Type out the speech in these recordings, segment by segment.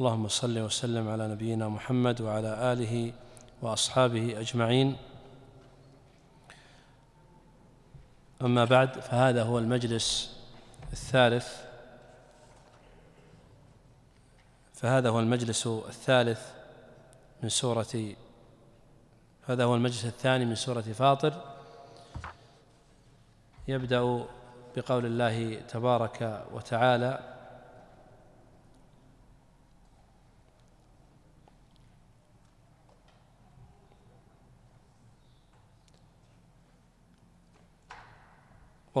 اللهم صل وسلم على نبينا محمد وعلى آله وأصحابه أجمعين أما بعد فهذا هو المجلس الثالث فهذا هو المجلس الثالث من سورة هذا هو المجلس الثاني من سورة فاطر يبدأ بقول الله تبارك وتعالى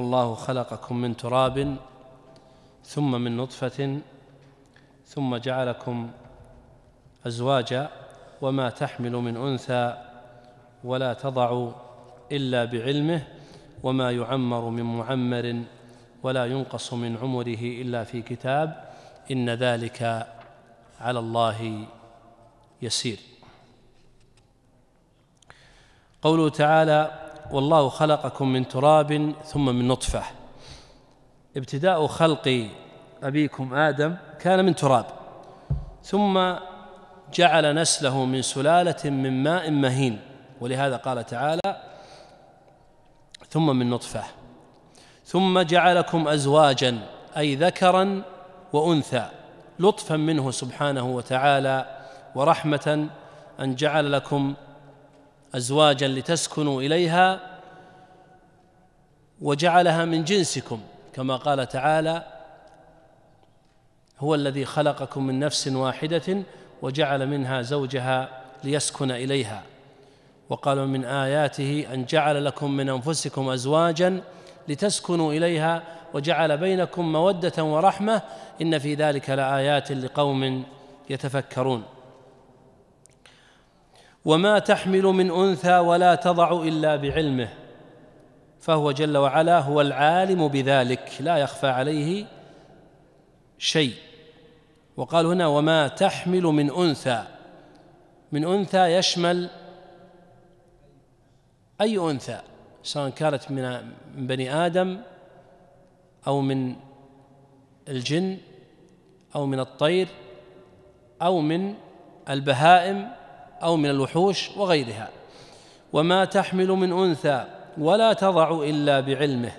والله خلقكم من تراب ثم من نطفة ثم جعلكم أزواجا وما تحمل من أنثى ولا تضع إلا بعلمه وما يعمر من معمر ولا ينقص من عمره إلا في كتاب إن ذلك على الله يسير قوله تعالى والله خلقكم من تراب ثم من نطفة ابتداء خلق أبيكم آدم كان من تراب ثم جعل نسله من سلالة من ماء مهين ولهذا قال تعالى ثم من نطفة ثم جعلكم أزواجا أي ذكرا وأنثى لطفا منه سبحانه وتعالى ورحمة أن جعل لكم أزواجا لتسكنوا إليها وجعلها من جنسكم كما قال تعالى هو الذي خلقكم من نفس واحدة وجعل منها زوجها ليسكن إليها وقال من آياته أن جعل لكم من أنفسكم أزواجا لتسكنوا إليها وجعل بينكم مودة ورحمة إن في ذلك لآيات لقوم يتفكرون وما تحمل من انثى ولا تضع الا بعلمه فهو جل وعلا هو العالم بذلك لا يخفى عليه شيء وقال هنا وما تحمل من انثى من انثى يشمل اي انثى سواء كانت من بني ادم او من الجن او من الطير او من البهائم أو من الوحوش وغيرها وما تحمل من أنثى ولا تضع إلا بعلمه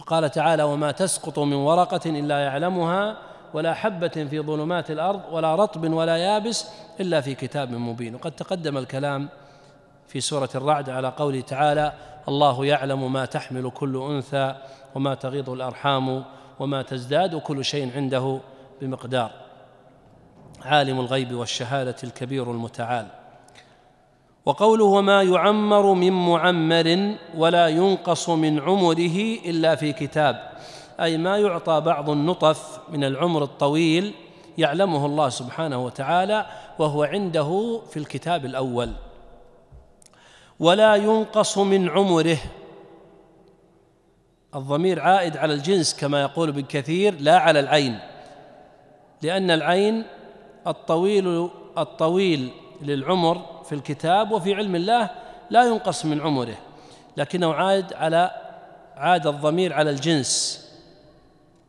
وقال تعالى وما تسقط من ورقة إلا يعلمها ولا حبة في ظلمات الأرض ولا رطب ولا يابس إلا في كتاب مبين وقد تقدم الكلام في سورة الرعد على قوله تعالى الله يعلم ما تحمل كل أنثى وما تغيض الأرحام وما تزداد وكل شيء عنده بمقدار عالم الغيب والشهادة الكبير المتعال وقوله وما يعمر من معمر ولا ينقص من عمره إلا في كتاب أي ما يعطى بعض النطف من العمر الطويل يعلمه الله سبحانه وتعالى وهو عنده في الكتاب الأول ولا ينقص من عمره الضمير عائد على الجنس كما يقول ابن كثير لا على العين لأن العين الطويل الطويل للعمر في الكتاب وفي علم الله لا ينقص من عمره لكنه عاد على عاد الضمير على الجنس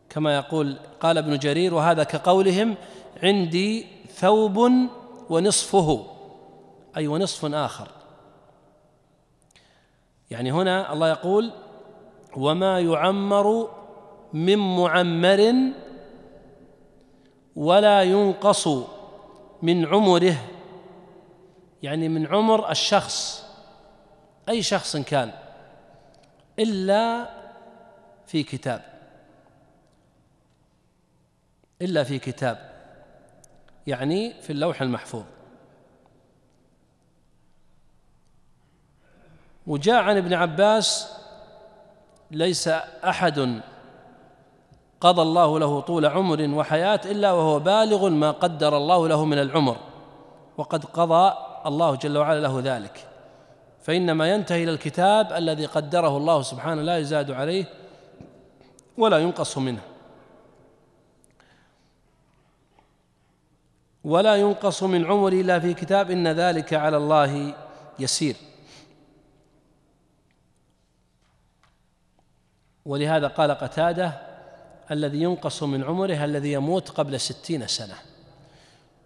كما يقول قال ابن جرير وهذا كقولهم عندي ثوب ونصفه أي ونصف آخر يعني هنا الله يقول وما يعمر من معمر ولا ينقص من عمره يعني من عمر الشخص أي شخص كان إلا في كتاب إلا في كتاب يعني في اللوح المحفوظ وجاء عن ابن عباس ليس أحد قضى الله له طول عمر وحياه الا وهو بالغ ما قدر الله له من العمر وقد قضى الله جل وعلا له ذلك فانما ينتهي الى الكتاب الذي قدره الله سبحانه لا يزاد عليه ولا ينقص منه ولا ينقص من عمر الا في كتاب ان ذلك على الله يسير ولهذا قال قتاده الذي ينقص من عمره الذي يموت قبل ستين سنة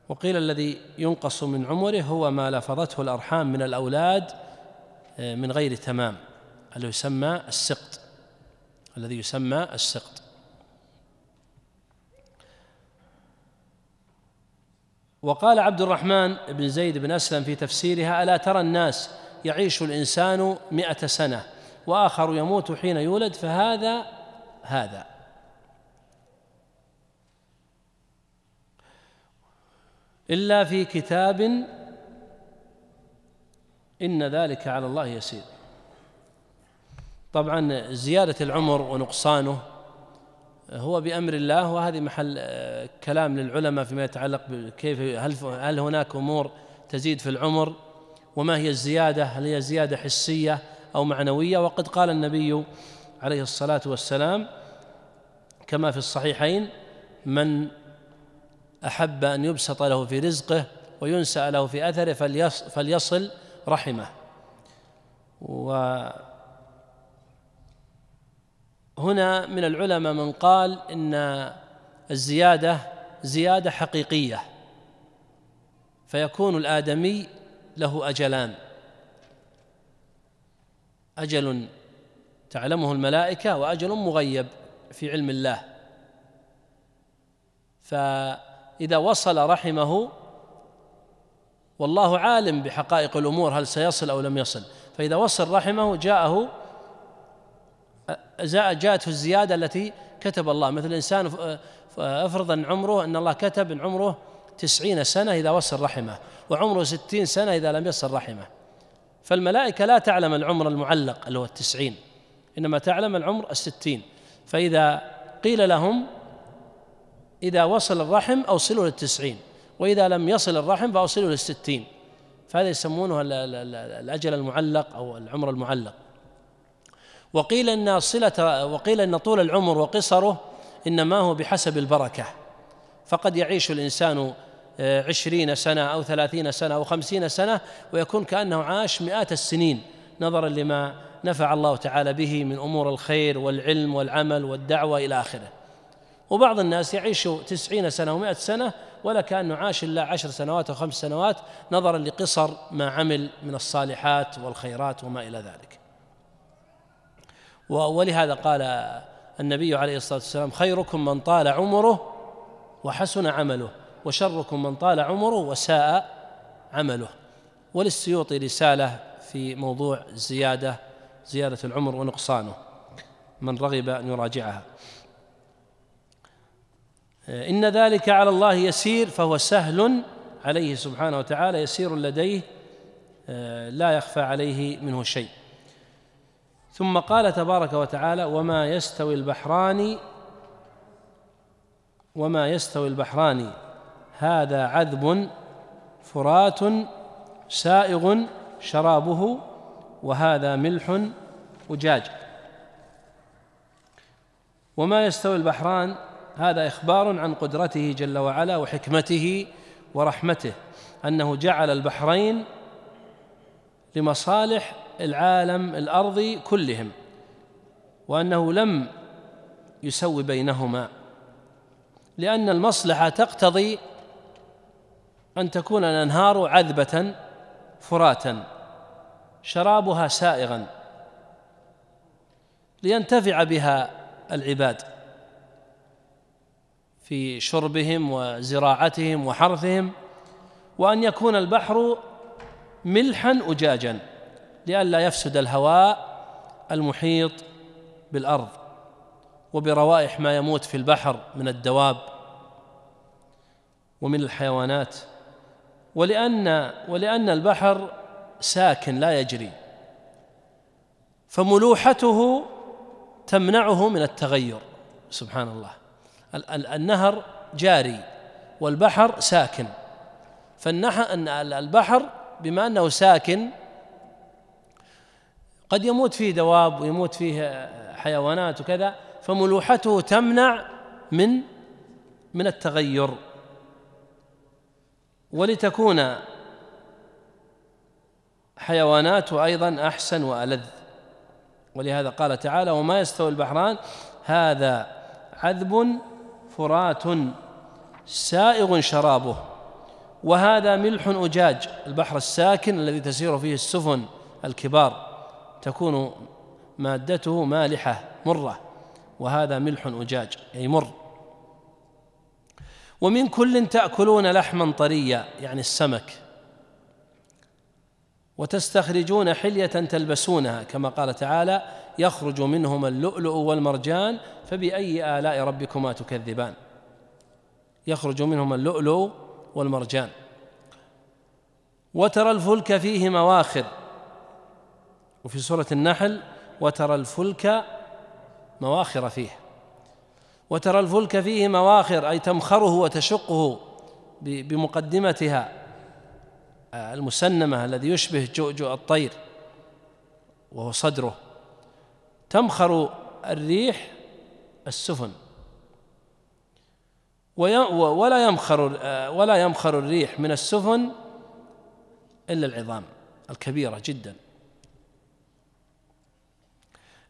وقيل الذي ينقص من عمره هو ما لفظته الأرحام من الأولاد آه، من غير تمام الذي يسمى السقط الذي يسمى السقط وقال عبد الرحمن بن زيد بن أسلم في تفسيرها ألا ترى الناس يعيش الإنسان مئة سنة وآخر يموت حين يولد فهذا هذا إلا في كتاب إن ذلك على الله يسير طبعا زيادة العمر ونقصانه هو بأمر الله وهذه محل آه، كلام للعلماء فيما يتعلق كيف هل هل هناك أمور تزيد في العمر وما هي الزيادة هل هي زيادة حسية أو معنوية وقد قال النبي عليه الصلاة والسلام كما في الصحيحين من أحب أن يبسط له في رزقه وينسأ له في أثره فليصل, فليصل رحمه وهنا من العلماء من قال إن الزيادة زيادة حقيقية فيكون الآدمي له أجلان أجل تعلمه الملائكة وأجل مغيب في علم الله ف إذا وصل رحمه والله عالم بحقائق الأمور هل سيصل أو لم يصل فإذا وصل رحمه جاءه جاءته الزيادة التي كتب الله مثل الإنسان افرض أن عمره أن الله كتب أن عمره تسعين سنة إذا وصل رحمه وعمره ستين سنة إذا لم يصل رحمه فالملائكة لا تعلم العمر المعلق اللي هو التسعين إنما تعلم العمر الستين فإذا قيل لهم إذا وصل الرحم أوصله للتسعين وإذا لم يصل الرحم فأوصله للستين فهذا يسمونه الأجل المعلق أو العمر المعلق وقيل أن صلة وقيل أن طول العمر وقصره إنما هو بحسب البركة فقد يعيش الإنسان آه، عشرين سنة أو ثلاثين سنة أو خمسين سنة ويكون كأنه عاش مئات السنين نظرا لما نفع الله تعالى به من أمور الخير والعلم والعمل والدعوة إلى آخره وبعض الناس يعيش تسعين سنة ومائة سنة ولا كأنه عاش إلا عشر سنوات أو خمس سنوات نظرا لقصر ما عمل من الصالحات والخيرات وما إلى ذلك ولهذا قال النبي عليه الصلاة والسلام خيركم من طال عمره وحسن عمله وشركم من طال عمره وساء عمله وللسيوطي رسالة في موضوع زيادة زيادة العمر ونقصانه من رغب أن يراجعها آه، إن ذلك على الله يسير فهو سهل عليه سبحانه وتعالى يسير لديه آه، لا يخفى عليه منه شيء ثم قال تبارك وتعالى وما يستوي البحران وما يستوي البحران هذا عذب فرات سائغ شرابه وهذا ملح أجاج وما يستوي البحران هذا إخبار عن قدرته جل وعلا وحكمته ورحمته أنه جعل البحرين لمصالح العالم الأرضي كلهم وأنه لم يسوي بينهما لأن المصلحة تقتضي أن تكون الأنهار عذبة فراتا شرابها سائغا لينتفع بها العباد في شربهم وزراعتهم وحرثهم وأن يكون البحر ملحا أجاجا لئلا يفسد الهواء المحيط بالأرض وبروائح ما يموت في البحر من الدواب ومن الحيوانات ولأن ولأن البحر ساكن لا يجري فملوحته تمنعه من التغير سبحان الله النهر جاري والبحر ساكن فالنحى أن البحر بما أنه ساكن قد يموت فيه دواب ويموت فيه حيوانات وكذا فملوحته تمنع من من التغير ولتكون حيواناته أيضا أحسن وألذ ولهذا قال تعالى وما يستوي البحران هذا عذب فرات سائغ شرابه وهذا ملح أجاج البحر الساكن الذي تسير فيه السفن الكبار تكون مادته مالحة مرة وهذا ملح أجاج أي مر ومن كل تأكلون لحما طريا يعني السمك وتستخرجون حلية تلبسونها كما قال تعالى يخرج منهما اللؤلؤ والمرجان فبأي آلاء ربكما تكذبان يخرج منهما اللؤلؤ والمرجان وترى الفلك فيه مواخر وفي سورة النحل وترى الفلك مواخر فيه وترى الفلك فيه مواخر أي تمخره وتشقه بمقدمتها المسنمة الذي يشبه جؤجؤ الطير وهو صدره تمخر الريح السفن ولا يمخر ولا يمخر الريح من السفن إلا العظام الكبيرة جدا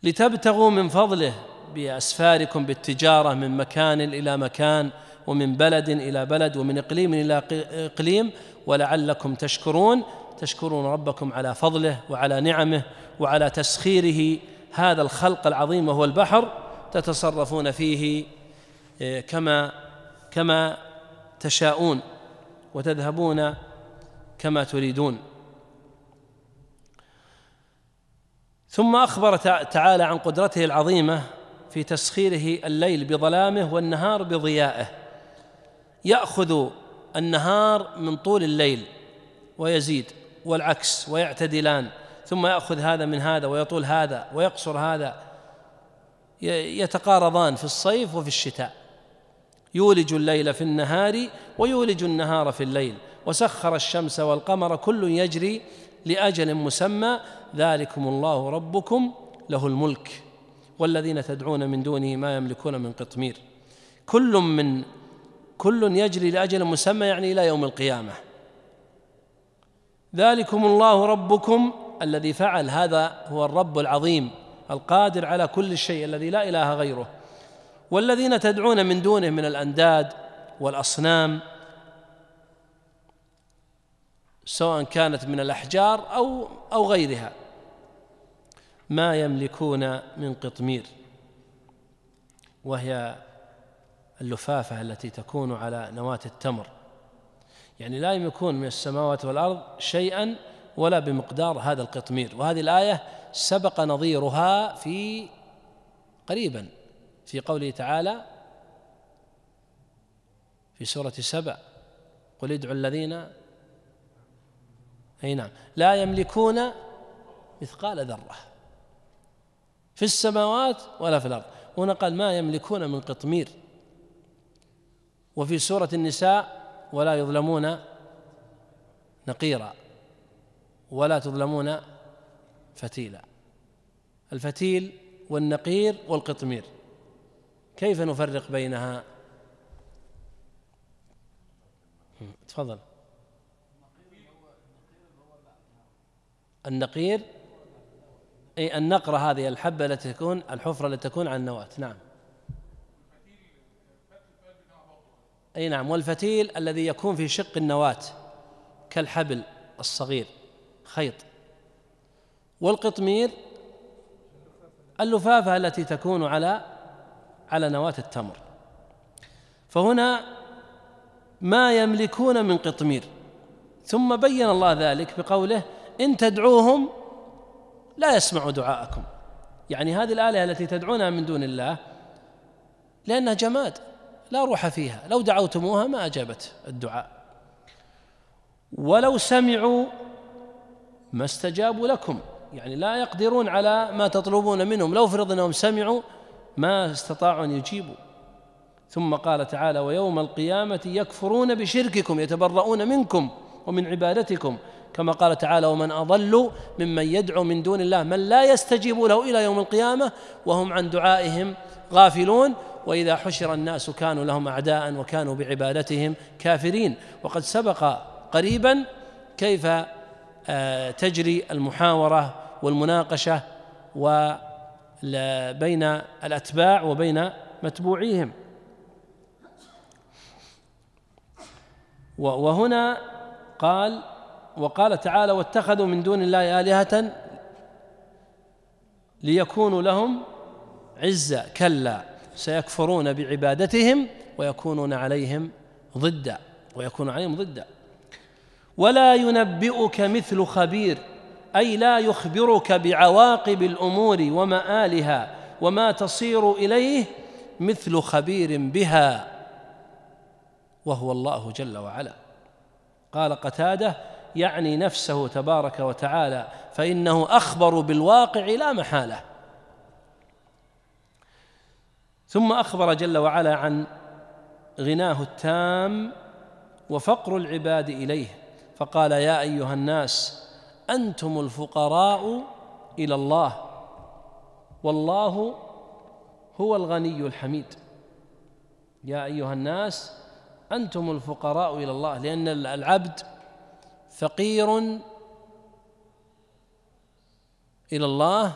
لتبتغوا من فضله بأسفاركم بالتجارة من مكان إلى مكان ومن بلد إلى بلد ومن إقليم إلى إقليم ولعلكم تشكرون تشكرون ربكم على فضله وعلى نعمه وعلى تسخيره هذا الخلق العظيم وهو البحر تتصرفون فيه إيه، كما كما تشاءون وتذهبون كما تريدون ثم اخبر تعالى عن قدرته العظيمه في تسخيره الليل بظلامه والنهار بضيائه ياخذ النهار من طول الليل ويزيد والعكس ويعتدلان ثم ياخذ هذا من هذا ويطول هذا ويقصر هذا يتقارضان في الصيف وفي الشتاء يولج الليل في النهار ويولج النهار في الليل وسخر الشمس والقمر كل يجري لاجل مسمى ذلكم الله ربكم له الملك والذين تدعون من دونه ما يملكون من قطمير كل من كل يجري لأجل مسمى يعني إلى يوم القيامة ذلكم الله ربكم الذي فعل هذا هو الرب العظيم القادر على كل شيء الذي لا إله غيره والذين تدعون من دونه من الأنداد والأصنام سواء كانت من الأحجار أو أو غيرها ما يملكون من قطمير وهي اللفافة التي تكون على نواة التمر يعني لا يملكون من السماوات والأرض شيئا ولا بمقدار هذا القطمير وهذه الآية سبق نظيرها في قريبا في قوله تعالى في سورة سبع قل ادعوا الذين أي نعم لا يملكون مثقال ذرة في السماوات ولا في الأرض هنا قال ما يملكون من قطمير وفي سورة النساء ولا يظلمون نقيرا ولا تظلمون فتيلا الفتيل والنقير والقطمير كيف نفرق بينها تفضل النقير أي النقرة هذه الحبة التي تكون الحفرة التي تكون على النواة نعم أي نعم والفتيل الذي يكون في شق النواة كالحبل الصغير خيط والقطمير اللفافة التي تكون على على نواة التمر فهنا ما يملكون من قطمير ثم بين الله ذلك بقوله إن تدعوهم لا يسمعوا دعاءكم يعني هذه الآلهة التي تدعونها من دون الله لأنها جماد لا روح فيها لو دعوتموها ما أجابت الدعاء ولو سمعوا ما استجابوا لكم يعني لا يقدرون على ما تطلبون منهم لو فرض أنهم سمعوا ما استطاعوا أن يجيبوا ثم قال تعالى ويوم القيامة يكفرون بشرككم يتبرؤون منكم ومن عبادتكم كما قال تعالى ومن أضل ممن يدعو من دون الله من لا يستجيب له إلى يوم القيامة وهم عن دعائهم غافلون وإذا حشر الناس كانوا لهم أعداء وكانوا بعبادتهم كافرين وقد سبق قريبا كيف آه، تجري المحاورة والمناقشة بين الأتباع وبين متبوعيهم وهنا قال وقال تعالى واتخذوا من دون الله آلهة ليكونوا لهم عزة كلا سيكفرون بعبادتهم ويكونون عليهم ضدا ويكون عليهم ضدا ولا ينبئك مثل خبير اي لا يخبرك بعواقب الامور ومآلها وما تصير اليه مثل خبير بها وهو الله جل وعلا قال قتاده يعني نفسه تبارك وتعالى فانه اخبر بالواقع لا محاله ثم اخبر جل وعلا عن غناه التام وفقر العباد اليه فقال يا ايها الناس انتم الفقراء الى الله والله هو الغني الحميد يا ايها الناس انتم الفقراء الى الله لان العبد فقير الى الله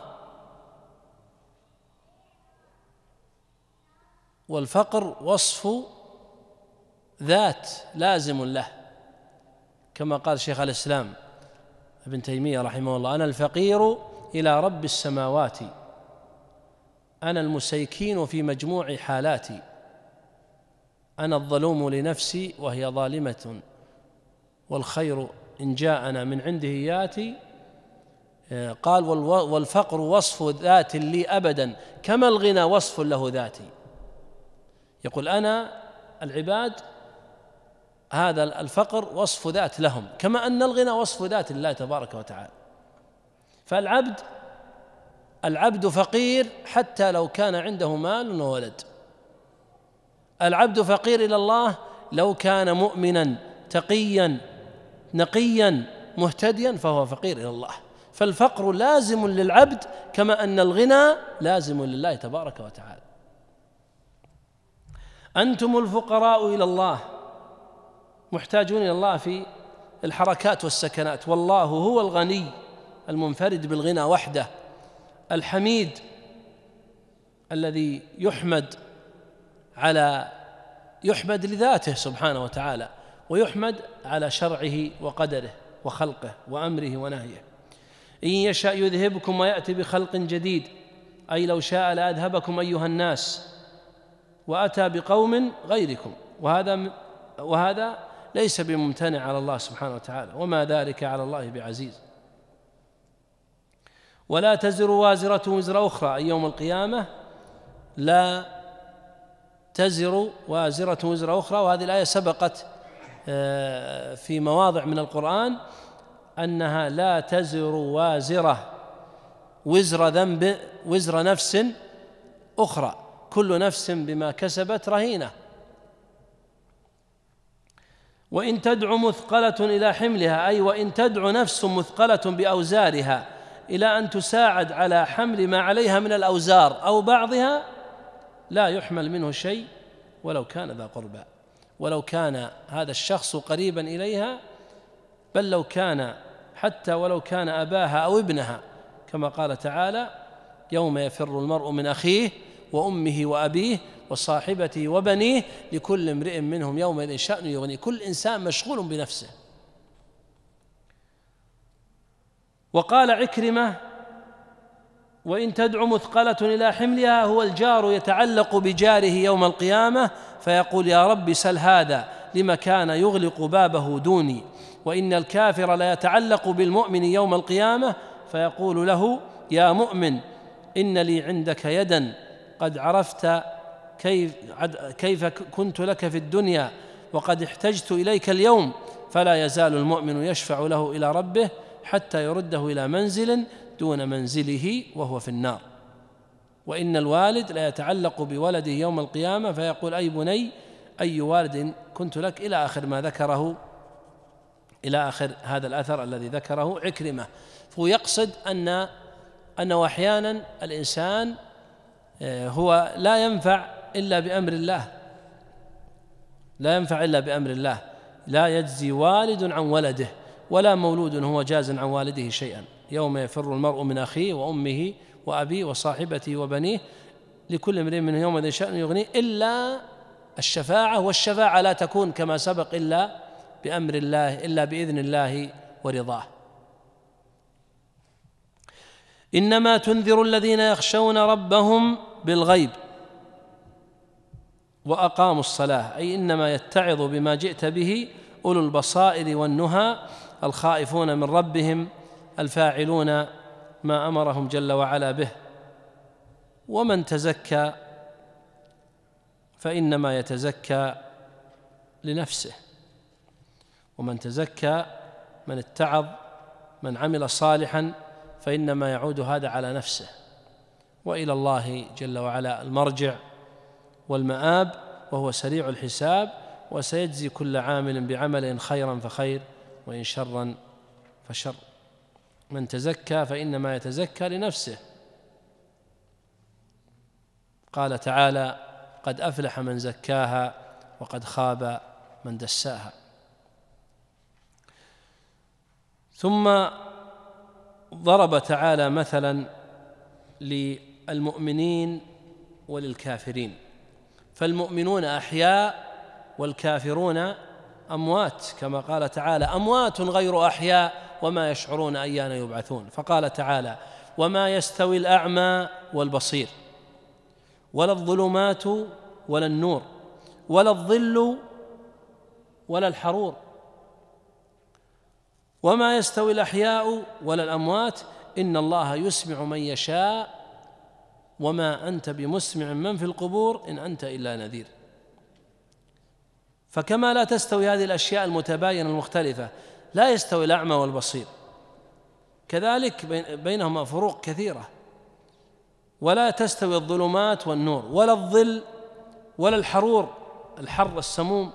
والفقر وصف ذات لازم له كما قال شيخ الاسلام ابن تيميه رحمه الله انا الفقير الى رب السماوات انا المسيكين في مجموع حالاتي انا الظلوم لنفسي وهي ظالمه والخير ان جاءنا من عنده ياتي قال والفقر وصف ذات لي ابدا كما الغنى وصف له ذاتي يقول أنا العباد هذا الفقر وصف ذات لهم كما أن الغنى وصف ذات الله تبارك وتعالى فالعبد العبد فقير حتى لو كان عنده مال وولد العبد فقير إلى الله لو كان مؤمنا تقيا نقيا مهتديا فهو فقير إلى الله فالفقر لازم للعبد كما أن الغنى لازم لله تبارك وتعالى انتم الفقراء الى الله محتاجون الى الله في الحركات والسكنات والله هو الغني المنفرد بالغنى وحده الحميد الذي يحمد على يحمد لذاته سبحانه وتعالى ويحمد على شرعه وقدره وخلقه وامره ونهيه ان يشاء يذهبكم وياتي بخلق جديد اي لو شاء لاذهبكم ايها الناس وأتى بقوم غيركم وهذا وهذا ليس بممتنع على الله سبحانه وتعالى وما ذلك على الله بعزيز ولا تزر وازرة وزر أخرى أي يوم القيامة لا تزر وازرة وزر أخرى وهذه الآية سبقت آه، في مواضع من القرآن أنها لا تزر وازرة وزر ذنب وزر نفس أخرى كل نفس بما كسبت رهينه وان تدع مثقله الى حملها اي وان تدع نفس مثقله باوزارها الى ان تساعد على حمل ما عليها من الاوزار او بعضها لا يحمل منه شيء ولو كان ذا قربى ولو كان هذا الشخص قريبا اليها بل لو كان حتى ولو كان اباها او ابنها كما قال تعالى يوم يفر المرء من اخيه وأمه وأبيه وصاحبته وبنيه لكل امرئ منهم يومئذ شأن يغنيه كل إنسان مشغول بنفسه وقال عكرمة وإن تدع مثقلة إلى حملها هو الجار يتعلق بجاره يوم القيامة فيقول يا رب سل هذا لما كان يغلق بابه دوني وإن الكافر لا يتعلق بالمؤمن يوم القيامة فيقول له يا مؤمن إن لي عندك يدا قد عرفت كيف, كيف كنت لك في الدنيا وقد احتجت إليك اليوم فلا يزال المؤمن يشفع له إلى ربه حتى يرده إلى منزل دون منزله وهو في النار وإن الوالد لا يتعلق بولده يوم القيامة فيقول أي بني أي والد كنت لك إلى آخر ما ذكره إلى آخر هذا الأثر الذي ذكره عكرمة فهو يقصد أن أنه أحيانا الإنسان آه، هو لا ينفع إلا بأمر الله لا ينفع إلا بأمر الله لا يجزي والد عن ولده ولا مولود هو جاز عن والده شيئا يوم يفر المرء من أخيه وأمه وأبيه وصاحبته وبنيه لكل امرئ منه يومئذ شأن يغنيه إلا الشفاعة والشفاعة لا تكون كما سبق إلا بأمر الله إلا بإذن الله ورضاه إنما تنذر الذين يخشون ربهم بالغيب وأقاموا الصلاة أي إنما يتعظ بما جئت به أولو البصائر والنهى الخائفون من ربهم الفاعلون ما أمرهم جل وعلا به ومن تزكى فإنما يتزكى لنفسه ومن تزكى من اتعظ من عمل صالحا فإنما يعود هذا على نفسه والى الله جل وعلا المرجع والمآب وهو سريع الحساب وسيجزي كل عامل بعمل خيرا فخير وان شرا فشر من تزكى فانما يتزكى لنفسه قال تعالى قد افلح من زكاها وقد خاب من دساها ثم ضرب تعالى مثلا المؤمنين وللكافرين فالمؤمنون احياء والكافرون اموات كما قال تعالى اموات غير احياء وما يشعرون ايان يبعثون فقال تعالى وما يستوي الاعمى والبصير ولا الظلمات ولا النور ولا الظل ولا الحرور وما يستوي الاحياء ولا الاموات ان الله يسمع من يشاء وما أنت بمسمع من في القبور إن أنت إلا نذير فكما لا تستوي هذه الأشياء المتباينة المختلفة لا يستوي الأعمى والبصير كذلك بينهما فروق كثيرة ولا تستوي الظلمات والنور ولا الظل ولا الحرور الحر السموم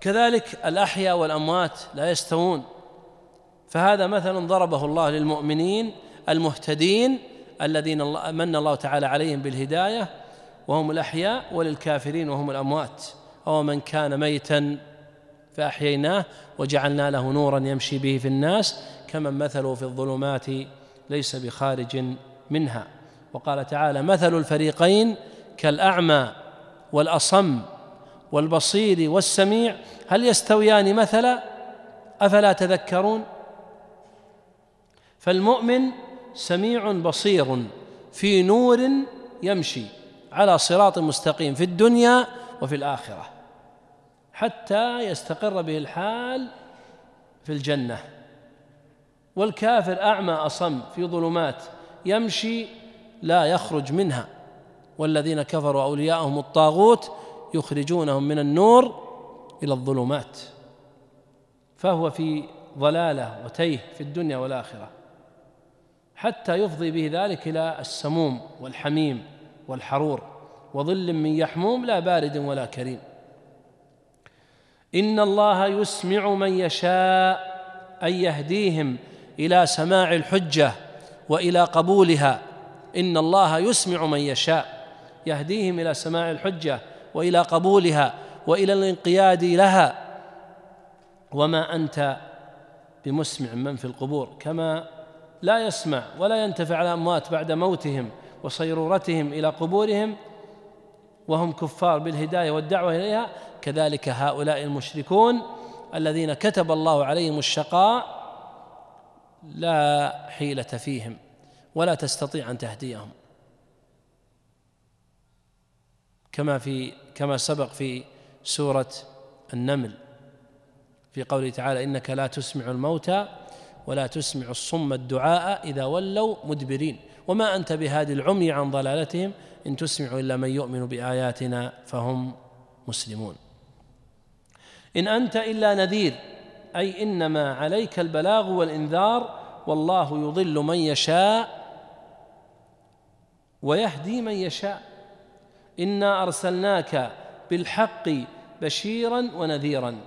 كذلك الأحياء والأموات لا يستوون فهذا مثل ضربه الله للمؤمنين المهتدين الذين من الله تعالى عليهم بالهداية وهم الأحياء وللكافرين وهم الأموات أو من كان ميتا فأحييناه وجعلنا له نورا يمشي به في الناس كمن مثله في الظلمات ليس بخارج منها وقال تعالى مثل الفريقين كالأعمى والأصم والبصير والسميع هل يستويان مثلا أفلا تذكرون فالمؤمن سميع بصير في نور يمشي على صراط مستقيم في الدنيا وفي الآخرة حتى يستقر به الحال في الجنة والكافر أعمى أصم في ظلمات يمشي لا يخرج منها والذين كفروا أولياءهم الطاغوت يخرجونهم من النور إلى الظلمات فهو في ضلاله وتيه في الدنيا والآخرة حتى يفضي به ذلك إلى السموم والحميم والحرور وظل من يحموم لا بارد ولا كريم إن الله يسمع من يشاء أن يهديهم إلى سماع الحجة وإلى قبولها إن الله يسمع من يشاء يهديهم إلى سماع الحجة وإلى قبولها وإلى الانقياد لها وما أنت بمسمع من في القبور كما لا يسمع ولا ينتفع الأموات بعد موتهم وصيرورتهم إلى قبورهم وهم كفار بالهداية والدعوة إليها كذلك هؤلاء المشركون الذين كتب الله عليهم الشقاء لا حيلة فيهم ولا تستطيع أن تهديهم كما في كما سبق في سورة النمل في قوله تعالى إنك لا تسمع الموتى ولا تسمع الصم الدعاء إذا ولوا مدبرين وما أنت بهادي العمي عن ضلالتهم إن تسمع إلا من يؤمن بآياتنا فهم مسلمون إن أنت إلا نذير أي إنما عليك البلاغ والإنذار والله يضل من يشاء ويهدي من يشاء إنا أرسلناك بالحق بشيرا ونذيرا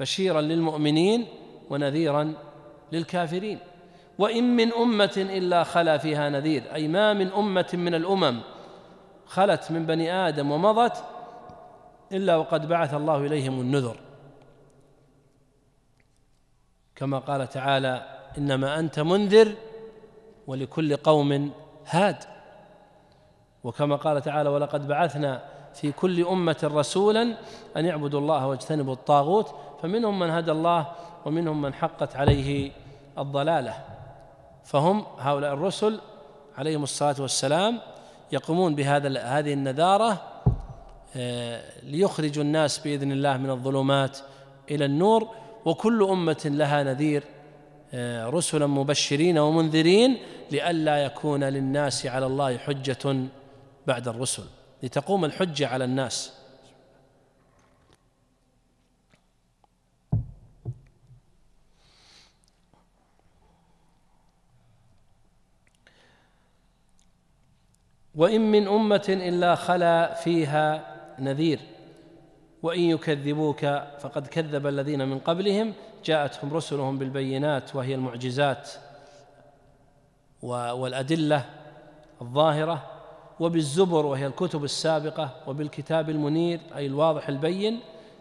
بشيرا للمؤمنين ونذيرا للكافرين وإن من أمة إلا خلا فيها نذير أي ما من أمة من الأمم خلت من بني آدم ومضت إلا وقد بعث الله إليهم النذر كما قال تعالى إنما أنت منذر ولكل قوم هاد وكما قال تعالى ولقد بعثنا في كل أمة رسولا أن يعبدوا الله واجتنبوا الطاغوت فمنهم من هدى الله ومنهم من حقت عليه الضلاله فهم هؤلاء الرسل عليهم الصلاه والسلام يقومون بهذا هذه النذاره آه، ليخرجوا الناس باذن الله من الظلمات الى النور وكل امه لها نذير آه، رسلا مبشرين ومنذرين لئلا يكون للناس على الله حجه بعد الرسل لتقوم الحجه على الناس وإن من أمة إلا خلا فيها نذير وإن يكذبوك فقد كذب الذين من قبلهم جاءتهم رسلهم بالبينات وهي المعجزات والأدلة الظاهرة وبالزبر وهي الكتب السابقة وبالكتاب المنير أي الواضح البين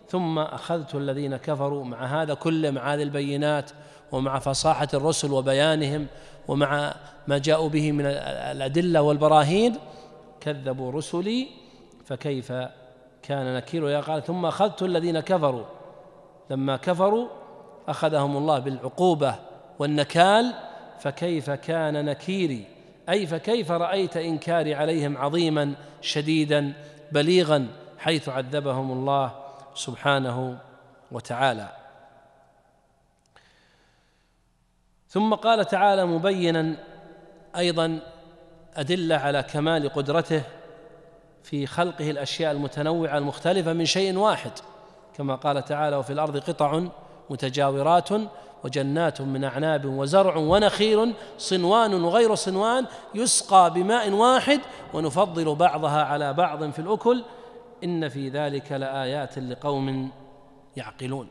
ثم أخذت الذين كفروا مع هذا كله مع هذه البينات ومع فصاحة الرسل وبيانهم ومع ما جاءوا به من الأدلة والبراهين كذبوا رسلي فكيف كان نكيرها قال ثم أخذت الذين كفروا لما كفروا أخذهم الله بالعقوبة والنكال فكيف كان نكيري أي فكيف رأيت إنكاري عليهم عظيما شديدا بليغا حيث عذبهم الله سبحانه وتعالى ثم قال تعالى مبينا أيضا أدلة على كمال قدرته في خلقه الأشياء المتنوعة المختلفة من شيء واحد كما قال تعالى وفي الأرض قطع متجاورات وجنات من أعناب وزرع ونخيل صنوان وغير صنوان يسقى بماء واحد ونفضل بعضها على بعض في الأكل إن في ذلك لآيات لقوم يعقلون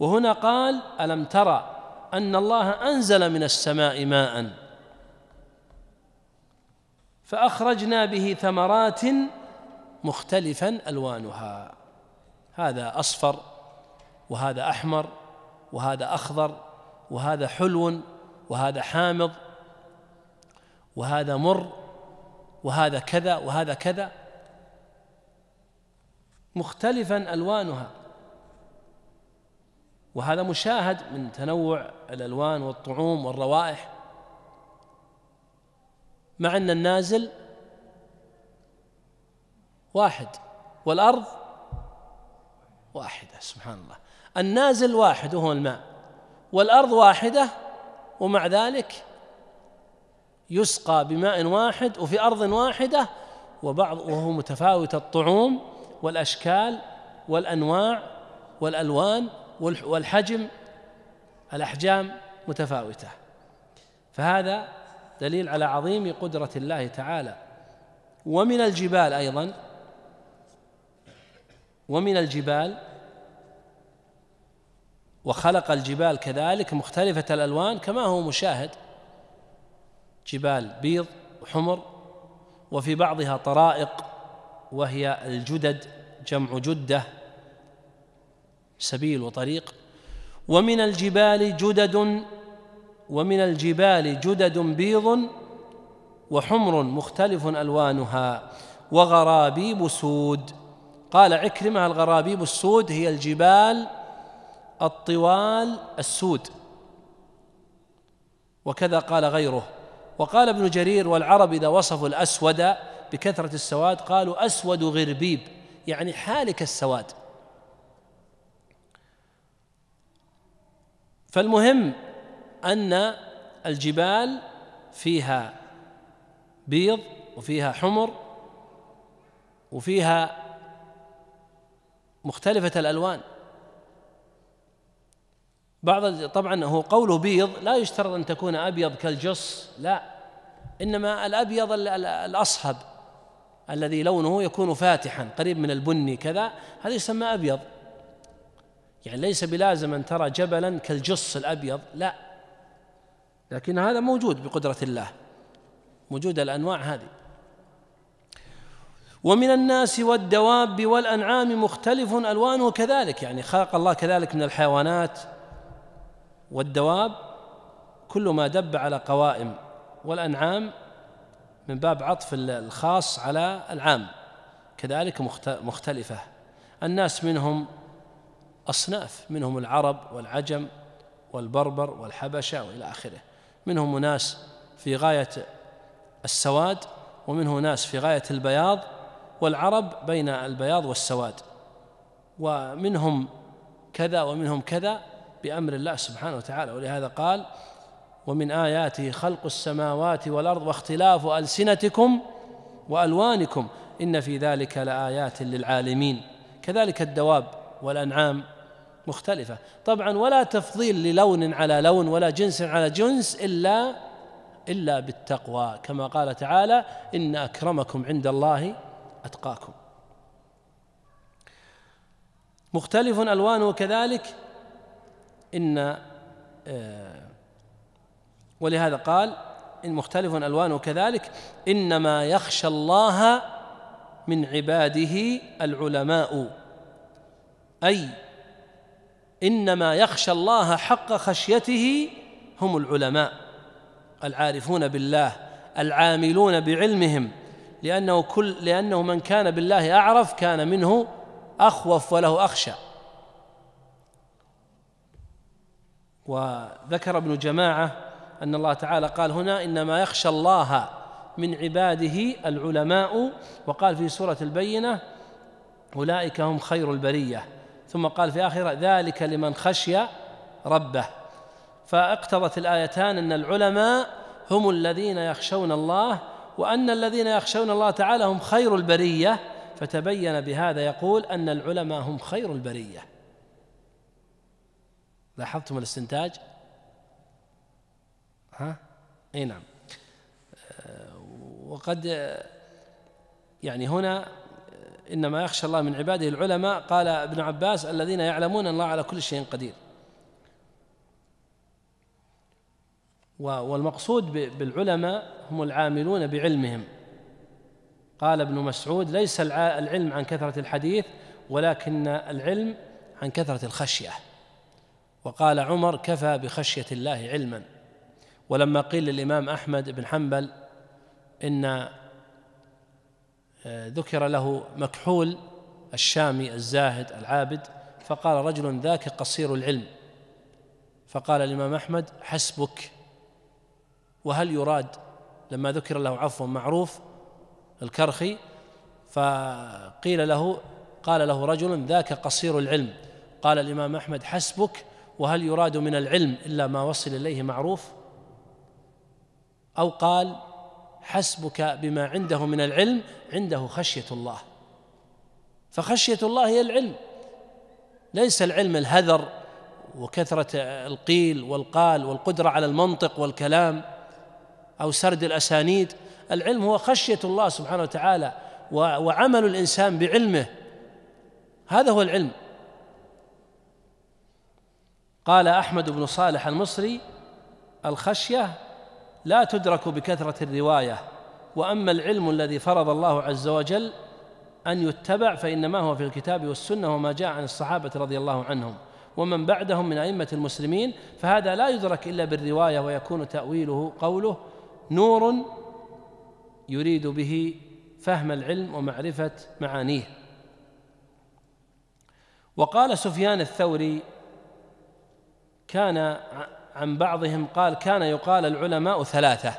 وهنا قال ألم ترى أن الله أنزل من السماء ماءً فأخرجنا به ثمرات مختلفا ألوانها هذا أصفر وهذا أحمر وهذا أخضر وهذا حلو وهذا حامض وهذا مر وهذا كذا وهذا كذا مختلفا ألوانها وهذا مشاهد من تنوع الألوان والطعوم والروائح مع أن النازل واحد والأرض واحدة سبحان الله النازل واحد وهو الماء والأرض واحدة ومع ذلك يسقى بماء واحد وفي أرض واحدة وبعض وهو متفاوت الطعوم والأشكال والأنواع والألوان والحجم الأحجام متفاوتة فهذا دليل على عظيم قدرة الله تعالى ومن الجبال أيضا ومن الجبال وخلق الجبال كذلك مختلفة الألوان كما هو مشاهد جبال بيض وحمر وفي بعضها طرائق وهي الجدد جمع جدة سبيل وطريق ومن الجبال جدد ومن الجبال جدد بيض وحمر مختلف الوانها وغرابيب سود قال عكرمه الغرابيب السود هي الجبال الطوال السود وكذا قال غيره وقال ابن جرير والعرب اذا وصفوا الاسود بكثره السواد قالوا اسود غربيب يعني حالك السواد فالمهم أن الجبال فيها بيض وفيها حمر وفيها مختلفة الألوان بعض طبعا هو قوله بيض لا يشترط أن تكون أبيض كالجص لا إنما الأبيض الأصهب الذي لونه يكون فاتحا قريب من البني كذا هذا يسمى أبيض يعني ليس بلازم أن ترى جبلا كالجص الأبيض لا لكن هذا موجود بقدرة الله وجود الأنواع هذه ومن الناس والدواب والأنعام مختلف ألوانه كذلك يعني خلق الله كذلك من الحيوانات والدواب كل ما دب على قوائم والأنعام من باب عطف الخاص على العام كذلك مختلفة الناس منهم أصناف منهم العرب والعجم والبربر والحبشة وإلى آخره منهم ناس في غاية السواد ومنه ناس في غاية البياض والعرب بين البياض والسواد ومنهم كذا ومنهم كذا بأمر الله سبحانه وتعالى ولهذا قال ومن آياته خلق السماوات والأرض واختلاف ألسنتكم وألوانكم إن في ذلك لآيات للعالمين كذلك الدواب والأنعام مختلفة طبعا ولا تفضيل للون على لون ولا جنس على جنس إلا إلا بالتقوى كما قال تعالى إن أكرمكم عند الله أتقاكم مختلف ألوانه كذلك إن آه، ولهذا قال إن مختلف ألوانه كذلك إنما يخشى الله من عباده العلماء أي إنما يخشى الله حق خشيته هم العلماء العارفون بالله العاملون بعلمهم لأنه كل لأنه من كان بالله أعرف كان منه أخوف وله أخشى وذكر ابن جماعة أن الله تعالى قال هنا إنما يخشى الله من عباده العلماء وقال في سورة البينة أولئك هم خير البرية ثم قال في آخرة ذلك لمن خشي ربه فاقتضت الآيتان أن العلماء هم الذين يخشون الله وأن الذين يخشون الله تعالى هم خير البرية فتبين بهذا يقول أن العلماء هم خير البرية لاحظتم الاستنتاج ها اي نعم أه، وقد يعني هنا إنما يخشى الله من عباده العلماء قال ابن عباس الذين يعلمون أن الله على كل شيء قدير والمقصود بالعلماء هم العاملون بعلمهم قال ابن مسعود ليس العلم عن كثرة الحديث ولكن العلم عن كثرة الخشية وقال عمر كفى بخشية الله علما ولما قيل للإمام أحمد بن حنبل إن ذكر له مكحول الشامي الزاهد العابد فقال رجل ذاك قصير العلم فقال الإمام أحمد حسبك وهل يراد لما ذكر له عفو معروف الكرخي فقيل له قال له رجل ذاك قصير العلم قال الإمام أحمد حسبك وهل يراد من العلم إلا ما وصل إليه معروف أو قال حسبك بما عنده من العلم عنده خشيه الله فخشيه الله هي العلم ليس العلم الهذر وكثره القيل والقال والقدره على المنطق والكلام او سرد الاسانيد العلم هو خشيه الله سبحانه وتعالى وعمل الانسان بعلمه هذا هو العلم قال احمد بن صالح المصري الخشيه لا تدرك بكثرة الرواية وأما العلم الذي فرض الله عز وجل أن يتبع فإنما هو في الكتاب والسنة وما جاء عن الصحابة رضي الله عنهم ومن بعدهم من أئمة المسلمين فهذا لا يدرك إلا بالرواية ويكون تأويله قوله نور يريد به فهم العلم ومعرفة معانيه وقال سفيان الثوري كان عن بعضهم قال كان يقال العلماء ثلاثة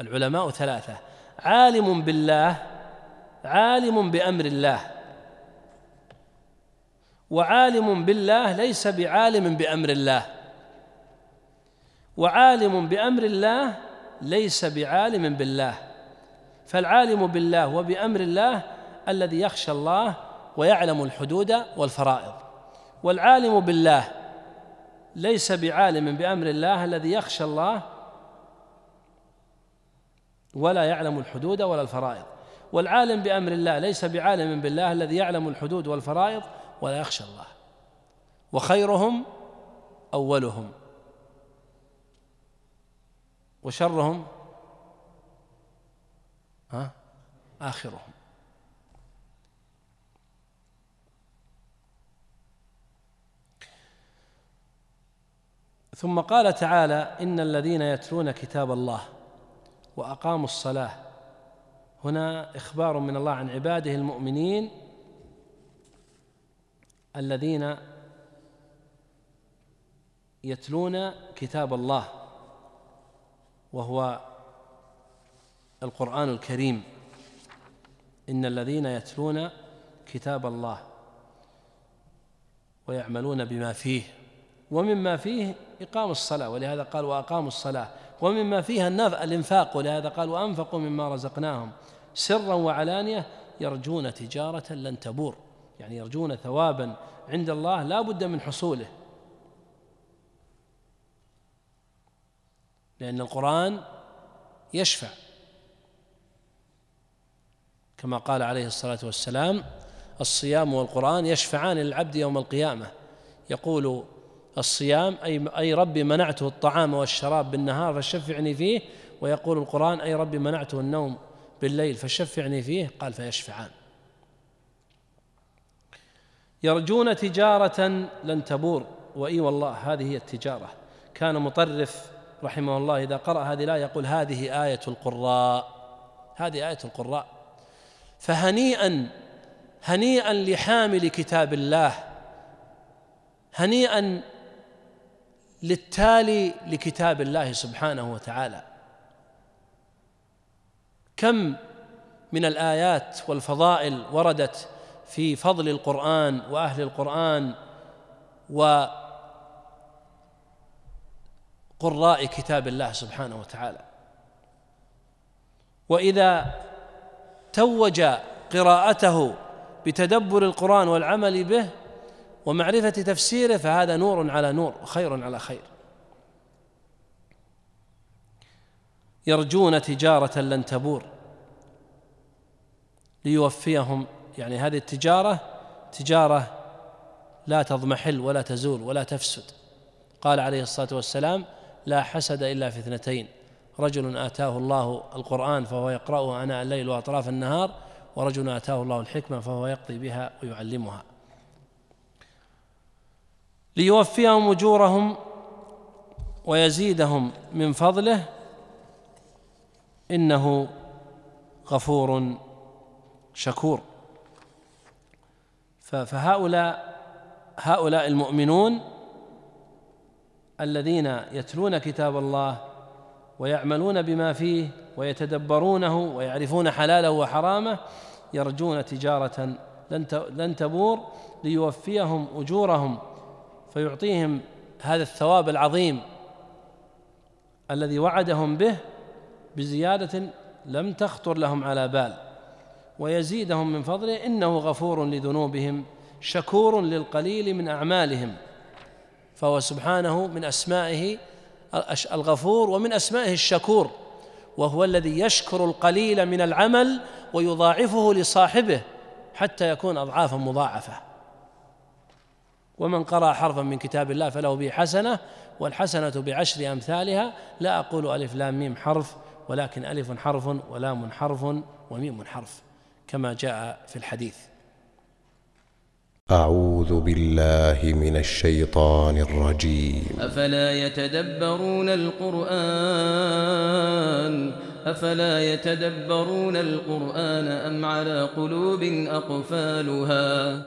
العلماء ثلاثة عالم بالله عالم بأمر الله وعالم بالله ليس بعالم بأمر الله وعالم بأمر الله ليس بعالم بالله فالعالم بالله وبأمر الله الذي يخشى الله ويعلم الحدود والفرائض والعالم بالله ليس بعالم بأمر الله الذي يخشى الله ولا يعلم الحدود ولا الفرائض والعالم بأمر الله ليس بعالم بالله الذي يعلم الحدود والفرائض ولا يخشى الله وخيرهم أولهم وشرهم ها آخرهم ثم قال تعالى ان الذين يتلون كتاب الله واقاموا الصلاه هنا اخبار من الله عن عباده المؤمنين الذين يتلون كتاب الله وهو القران الكريم ان الذين يتلون كتاب الله ويعملون بما فيه ومما فيه إقام الصلاة ولهذا قال وأقاموا الصلاة ومما فيها النفع الإنفاق ولهذا قال وأنفقوا مما رزقناهم سرا وعلانية يرجون تجارة لن تبور يعني يرجون ثوابا عند الله لا بد من حصوله لأن القرآن يشفع كما قال عليه الصلاة والسلام الصيام والقرآن يشفعان للعبد يوم القيامة يقول الصيام أي, أي ربي منعته الطعام والشراب بالنهار فشفعني فيه ويقول القرآن أي ربي منعته النوم بالليل فشفعني فيه قال فيشفعان يرجون تجارة لن تبور وإي والله هذه هي التجارة كان مطرف رحمه الله إذا قرأ هذه الآية يقول هذه آية القراء هذه آية القراء فهنيئا هنيئا لحامل كتاب الله هنيئا للتالي لكتاب الله سبحانه وتعالى كم من الايات والفضائل وردت في فضل القران واهل القران وقراء كتاب الله سبحانه وتعالى واذا توج قراءته بتدبر القران والعمل به ومعرفة تفسيره فهذا نور على نور وخير على خير يرجون تجارة لن تبور ليوفيهم يعني هذه التجارة تجارة لا تضمحل ولا تزول ولا تفسد قال عليه الصلاة والسلام لا حسد إلا في اثنتين رجل آتاه الله القرآن فهو يقرأه أناء الليل وأطراف النهار ورجل آتاه الله الحكمة فهو يقضي بها ويعلمها ليوفيهم أجورهم ويزيدهم من فضله إنه غفور شكور فهؤلاء هؤلاء المؤمنون الذين يتلون كتاب الله ويعملون بما فيه ويتدبرونه ويعرفون حلاله وحرامه يرجون تجارة لن تبور ليوفيهم أجورهم فيعطيهم هذا الثواب العظيم الذي وعدهم به بزيادة لم تخطر لهم على بال ويزيدهم من فضله إنه غفور لذنوبهم شكور للقليل من أعمالهم فهو سبحانه من أسمائه الغفور ومن أسمائه الشكور وهو الذي يشكر القليل من العمل ويضاعفه لصاحبه حتى يكون أضعافا مضاعفة ومن قرأ حرفا من كتاب الله فله به حسنة والحسنة بعشر أمثالها لا أقول ألف لام ميم حرف ولكن ألف حرف ولام حرف وميم حرف كما جاء في الحديث أعوذ بالله من الشيطان الرجيم أفلا يتدبرون القرآن أفلا يتدبرون القرآن أم على قلوب أقفالها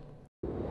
you